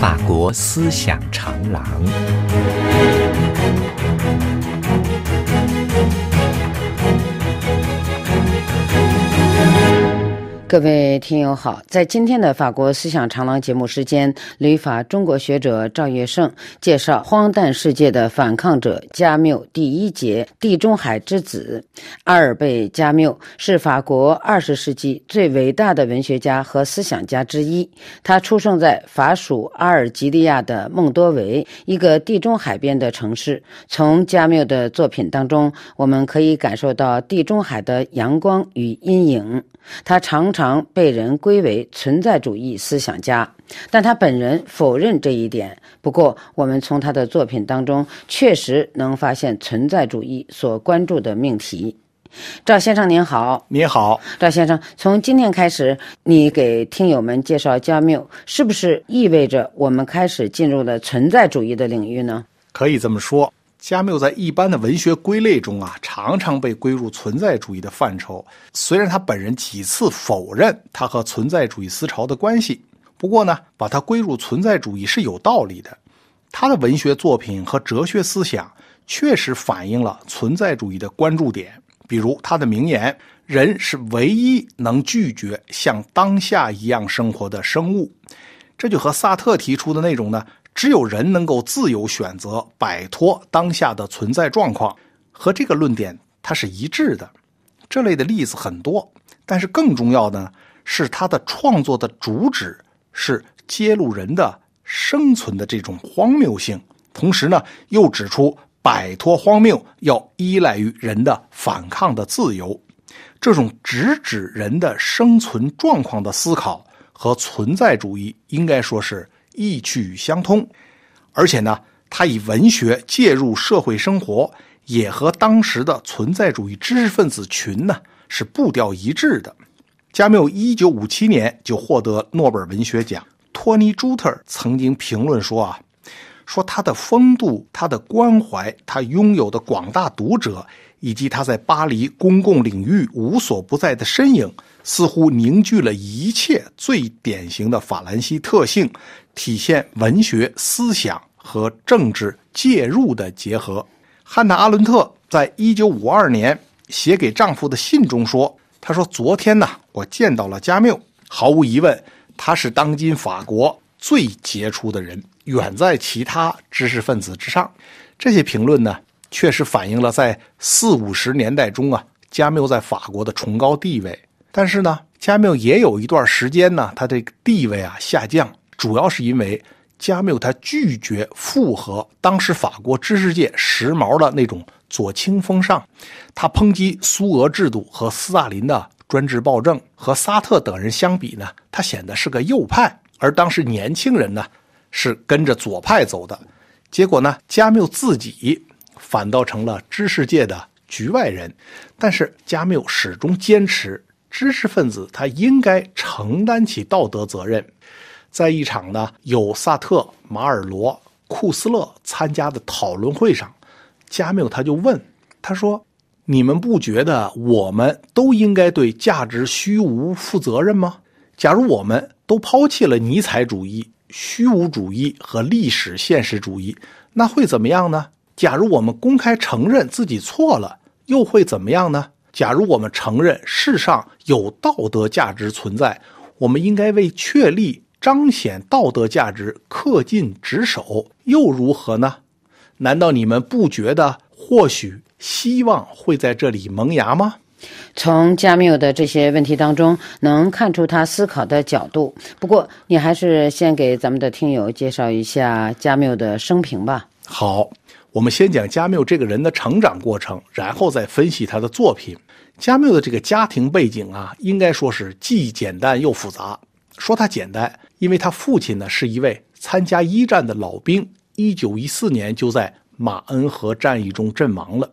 法国思想长廊。各位听友好，在今天的法国思想长廊节目时间，旅法中国学者赵月胜介绍《荒诞世界的反抗者》——加缪。第一节：地中海之子。阿尔贝·加缪是法国二十世纪最伟大的文学家和思想家之一。他出生在法属阿尔及利亚的孟多维，一个地中海边的城市。从加缪的作品当中，我们可以感受到地中海的阳光与阴影。他常。常被人归为存在主义思想家，但他本人否认这一点。不过，我们从他的作品当中确实能发现存在主义所关注的命题。赵先生您好，你好，赵先生，从今天开始，你给听友们介绍加缪，是不是意味着我们开始进入了存在主义的领域呢？可以这么说。加缪在一般的文学归类中啊，常常被归入存在主义的范畴。虽然他本人几次否认他和存在主义思潮的关系，不过呢，把他归入存在主义是有道理的。他的文学作品和哲学思想确实反映了存在主义的关注点，比如他的名言：“人是唯一能拒绝像当下一样生活的生物。”这就和萨特提出的那种呢。只有人能够自由选择摆脱当下的存在状况，和这个论点它是一致的。这类的例子很多，但是更重要的，是他的创作的主旨是揭露人的生存的这种荒谬性，同时呢又指出摆脱荒谬要依赖于人的反抗的自由。这种直指人的生存状况的思考和存在主义，应该说是。意趣相通，而且呢，他以文学介入社会生活，也和当时的存在主义知识分子群呢是步调一致的。加缪一九五七年就获得诺贝尔文学奖。托尼·朱特曾经评论说啊，说他的风度、他的关怀、他拥有的广大读者，以及他在巴黎公共领域无所不在的身影，似乎凝聚了一切最典型的法兰西特性。体现文学思想和政治介入的结合。汉娜·阿伦特在一九五二年写给丈夫的信中说：“她说，昨天呢，我见到了加缪。毫无疑问，他是当今法国最杰出的人，远在其他知识分子之上。”这些评论呢，确实反映了在四五十年代中啊，加缪在法国的崇高地位。但是呢，加缪也有一段时间呢，他这个地位啊下降。主要是因为加缪他拒绝附和当时法国知识界时髦的那种左倾风尚，他抨击苏俄制度和斯大林的专制暴政，和萨特等人相比呢，他显得是个右派。而当时年轻人呢，是跟着左派走的，结果呢，加缪自己反倒成了知识界的局外人。但是加缪始终坚持，知识分子他应该承担起道德责任。在一场呢有萨特、马尔罗、库斯勒参加的讨论会上，加缪他就问他说：“你们不觉得我们都应该对价值虚无负责任吗？假如我们都抛弃了尼采主义、虚无主义和历史现实主义，那会怎么样呢？假如我们公开承认自己错了，又会怎么样呢？假如我们承认世上有道德价值存在，我们应该为确立。”彰显道德价值，恪尽职守又如何呢？难道你们不觉得，或许希望会在这里萌芽吗？从加缪的这些问题当中，能看出他思考的角度。不过，你还是先给咱们的听友介绍一下加缪的生平吧。好，我们先讲加缪这个人的成长过程，然后再分析他的作品。加缪的这个家庭背景啊，应该说是既简单又复杂。说它简单。因为他父亲呢是一位参加一战的老兵，一九一四年就在马恩河战役中阵亡了。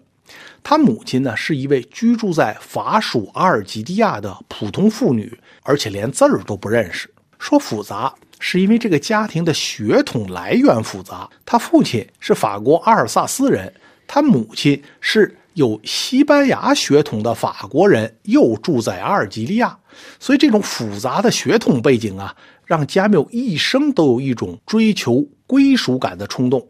他母亲呢是一位居住在法属阿尔及利亚的普通妇女，而且连字儿都不认识。说复杂是因为这个家庭的血统来源复杂。他父亲是法国阿尔萨斯人，他母亲是有西班牙血统的法国人，又住在阿尔及利亚，所以这种复杂的血统背景啊。让加缪一生都有一种追求归属感的冲动，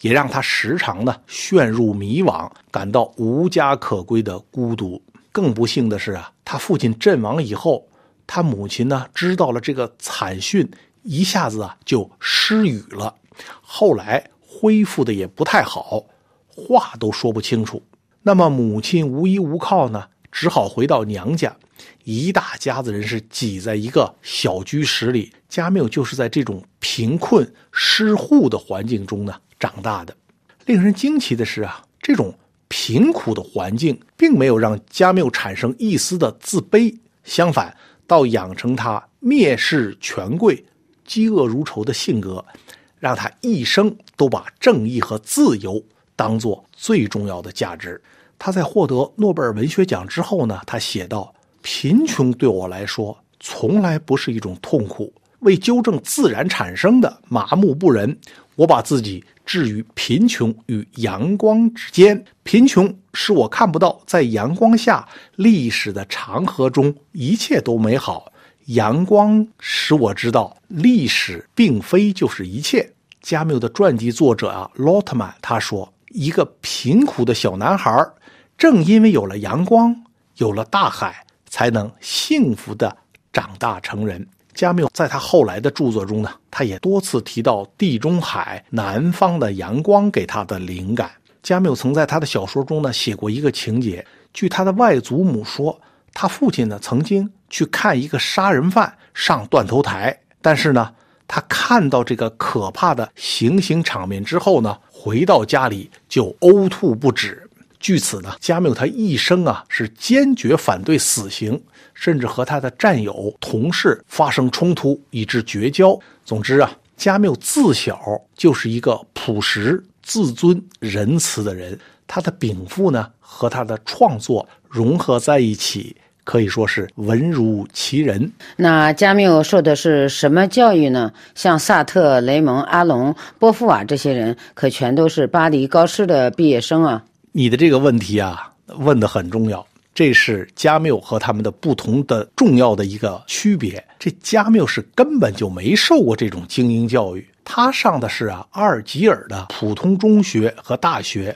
也让他时常呢陷入迷惘，感到无家可归的孤独。更不幸的是啊，他父亲阵亡以后，他母亲呢知道了这个惨讯，一下子啊就失语了，后来恢复的也不太好，话都说不清楚。那么母亲无依无靠呢？只好回到娘家，一大家子人是挤在一个小居室里。加缪就是在这种贫困失户的环境中呢长大的。令人惊奇的是啊，这种贫苦的环境并没有让加缪产生一丝的自卑，相反，倒养成他蔑视权贵、嫉恶如仇的性格，让他一生都把正义和自由当做最重要的价值。他在获得诺贝尔文学奖之后呢，他写道：“贫穷对我来说从来不是一种痛苦。为纠正自然产生的麻木不仁，我把自己置于贫穷与阳光之间。贫穷使我看不到在阳光下历史的长河中一切都美好；阳光使我知道历史并非就是一切。”加缪的传记作者啊洛特曼他说。一个贫苦的小男孩，正因为有了阳光，有了大海，才能幸福地长大成人。加缪在他后来的著作中呢，他也多次提到地中海南方的阳光给他的灵感。加缪曾在他的小说中呢写过一个情节，据他的外祖母说，他父亲呢曾经去看一个杀人犯上断头台，但是呢。他看到这个可怕的行刑场面之后呢，回到家里就呕吐不止。据此呢，加缪他一生啊是坚决反对死刑，甚至和他的战友、同事发生冲突，以致绝交。总之啊，加缪自小就是一个朴实、自尊、仁慈的人，他的禀赋呢和他的创作融合在一起。可以说是文如其人。那加缪受的是什么教育呢？像萨特、雷蒙、阿隆、波伏瓦这些人，可全都是巴黎高师的毕业生啊。你的这个问题啊，问的很重要。这是加缪和他们的不同的重要的一个区别。这加缪是根本就没受过这种精英教育。他上的是啊，阿尔及尔的普通中学和大学。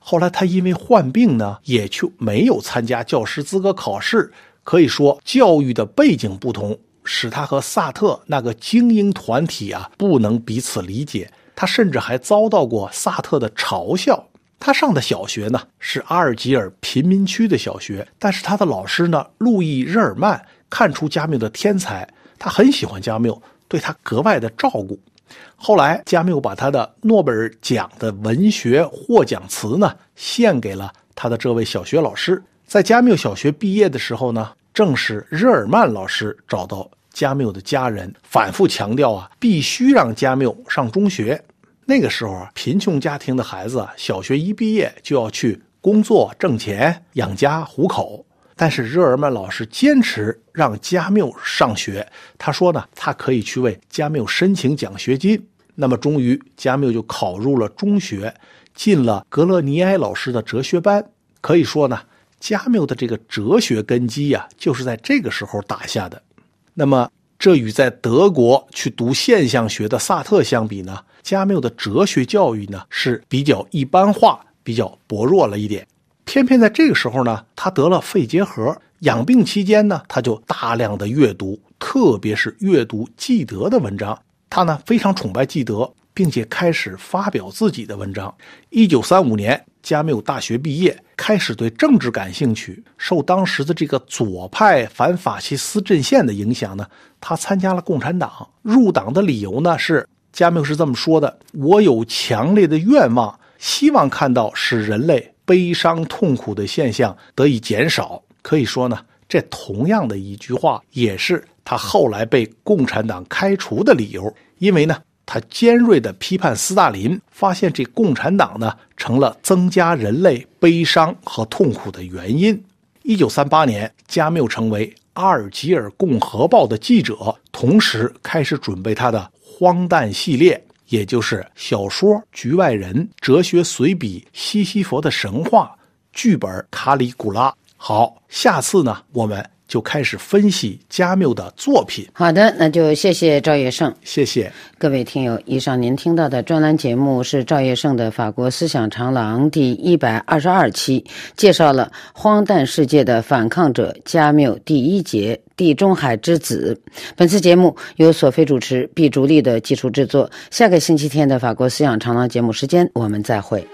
后来他因为患病呢，也去没有参加教师资格考试。可以说，教育的背景不同，使他和萨特那个精英团体啊，不能彼此理解。他甚至还遭到过萨特的嘲笑。他上的小学呢，是阿尔及尔贫民区的小学，但是他的老师呢，路易日尔曼看出加缪的天才，他很喜欢加缪，对他格外的照顾。后来，加缪把他的诺贝尔奖的文学获奖词呢，献给了他的这位小学老师。在加缪小学毕业的时候呢，正是日耳曼老师找到加缪的家人，反复强调啊，必须让加缪上中学。那个时候啊，贫穷家庭的孩子啊，小学一毕业就要去工作挣钱养家糊口。但是热尔曼老师坚持让加缪上学，他说呢，他可以去为加缪申请奖学金。那么，终于加缪就考入了中学，进了格勒尼埃老师的哲学班。可以说呢，加缪的这个哲学根基呀，就是在这个时候打下的。那么，这与在德国去读现象学的萨特相比呢，加缪的哲学教育呢是比较一般化、比较薄弱了一点。偏偏在这个时候呢，他得了肺结核。养病期间呢，他就大量的阅读，特别是阅读纪德的文章。他呢非常崇拜纪德，并且开始发表自己的文章。一九三五年，加缪大学毕业，开始对政治感兴趣。受当时的这个左派反法西斯阵线的影响呢，他参加了共产党。入党的理由呢是，加缪是这么说的：“我有强烈的愿望，希望看到使人类。”悲伤痛苦的现象得以减少，可以说呢，这同样的一句话也是他后来被共产党开除的理由。因为呢，他尖锐地批判斯大林，发现这共产党呢成了增加人类悲伤和痛苦的原因。一九三八年，加缪成为阿尔及尔共和报的记者，同时开始准备他的荒诞系列。也就是小说《局外人》、哲学随笔《西西弗的神话》、剧本《卡里古拉》。好，下次呢，我们。就开始分析加缪的作品。好的，那就谢谢赵月胜，谢谢各位听友。以上您听到的专栏节目是赵月胜的《法国思想长廊》第一百二十二期，介绍了《荒诞世界的反抗者》加缪第一节《地中海之子》。本次节目由索菲主持，毕竹立的技术制作。下个星期天的《法国思想长廊》节目时间，我们再会。